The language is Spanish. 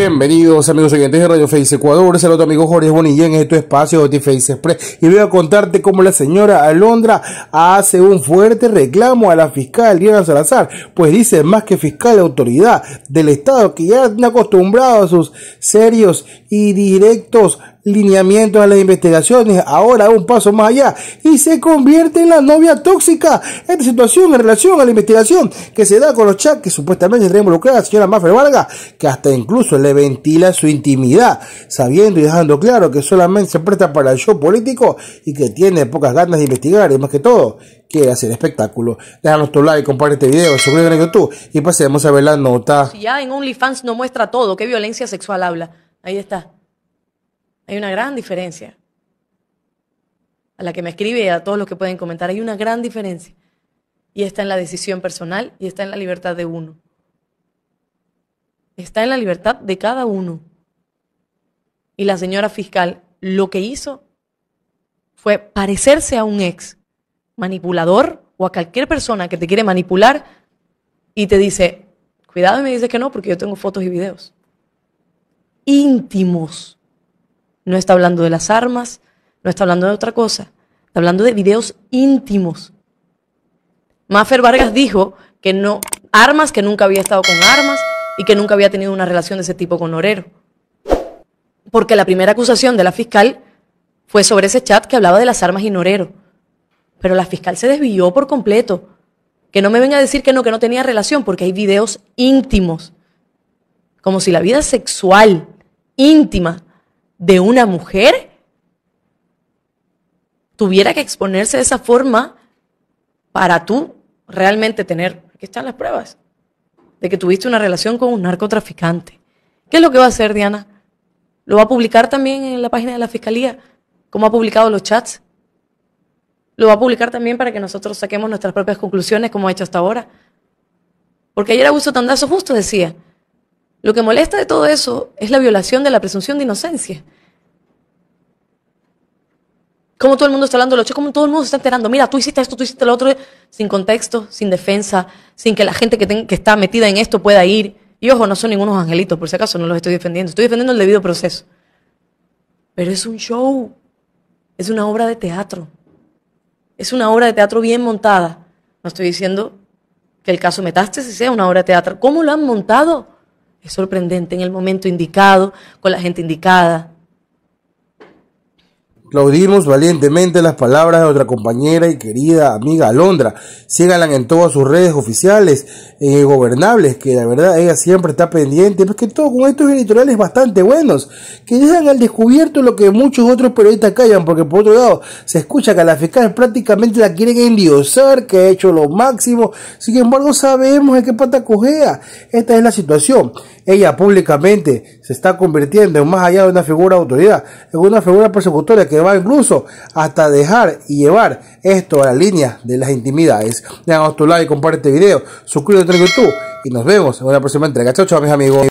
Bienvenidos amigos oyentes de Radio Face Ecuador, saludos amigo Jorge Bonilla en este espacio de Face Express y voy a contarte cómo la señora Alondra hace un fuerte reclamo a la fiscal Diana Salazar, pues dice más que fiscal de autoridad del Estado que ya está acostumbrado a sus serios y directos lineamientos a las investigaciones, ahora un paso más allá, y se convierte en la novia tóxica. Esta situación en relación a la investigación que se da con los chats que supuestamente está involucrada la señora Mafia Vargas, que hasta incluso le ventila su intimidad, sabiendo y dejando claro que solamente se presta para el show político y que tiene pocas ganas de investigar y más que todo quiere hacer espectáculo. Déjanos tu like, comparte este video, suscríbete a YouTube y pasemos a ver la nota. Si ya en OnlyFans no muestra todo, qué violencia sexual habla. Ahí está. Hay una gran diferencia. A la que me escribe y a todos los que pueden comentar, hay una gran diferencia. Y está en la decisión personal y está en la libertad de uno. Está en la libertad de cada uno. Y la señora fiscal lo que hizo fue parecerse a un ex manipulador o a cualquier persona que te quiere manipular y te dice, cuidado y me dices que no porque yo tengo fotos y videos íntimos no está hablando de las armas, no está hablando de otra cosa. Está hablando de videos íntimos. Maffer Vargas dijo que no, armas, que nunca había estado con armas y que nunca había tenido una relación de ese tipo con Norero. Porque la primera acusación de la fiscal fue sobre ese chat que hablaba de las armas y Norero. Pero la fiscal se desvió por completo. Que no me venga a decir que no, que no tenía relación, porque hay videos íntimos. Como si la vida sexual íntima de una mujer tuviera que exponerse de esa forma para tú realmente tener, aquí están las pruebas, de que tuviste una relación con un narcotraficante. ¿Qué es lo que va a hacer Diana? ¿Lo va a publicar también en la página de la Fiscalía, como ha publicado los chats? ¿Lo va a publicar también para que nosotros saquemos nuestras propias conclusiones, como ha hecho hasta ahora? Porque ayer Augusto Tandazo justo decía, lo que molesta de todo eso es la violación de la presunción de inocencia cómo todo el mundo está hablando de los cómo todo el mundo se está enterando. Mira, tú hiciste esto, tú hiciste lo otro, sin contexto, sin defensa, sin que la gente que, que está metida en esto pueda ir. Y ojo, no son ningunos angelitos, por si acaso no los estoy defendiendo. Estoy defendiendo el debido proceso. Pero es un show. Es una obra de teatro. Es una obra de teatro bien montada. No estoy diciendo que el caso Metástasis sea una obra de teatro. ¿Cómo lo han montado? Es sorprendente en el momento indicado, con la gente indicada, Aplaudimos valientemente las palabras de nuestra compañera y querida amiga Alondra. Síganla en todas sus redes oficiales, eh, gobernables, que la verdad ella siempre está pendiente, porque todo con estos editoriales bastante buenos, que dejan al descubierto lo que muchos otros periodistas callan, porque por otro lado se escucha que a la fiscal prácticamente la quieren endiosar, que ha hecho lo máximo, sin embargo sabemos en qué pata cogea, Esta es la situación. Ella públicamente se está convirtiendo en más allá de una figura de autoridad, en una figura persecutoria que va incluso hasta dejar y llevar esto a la línea de las intimidades. Déjanos tu like, comparte este video, suscríbete a YouTube y nos vemos en una próxima entrega. Chao, chao, mis amigos.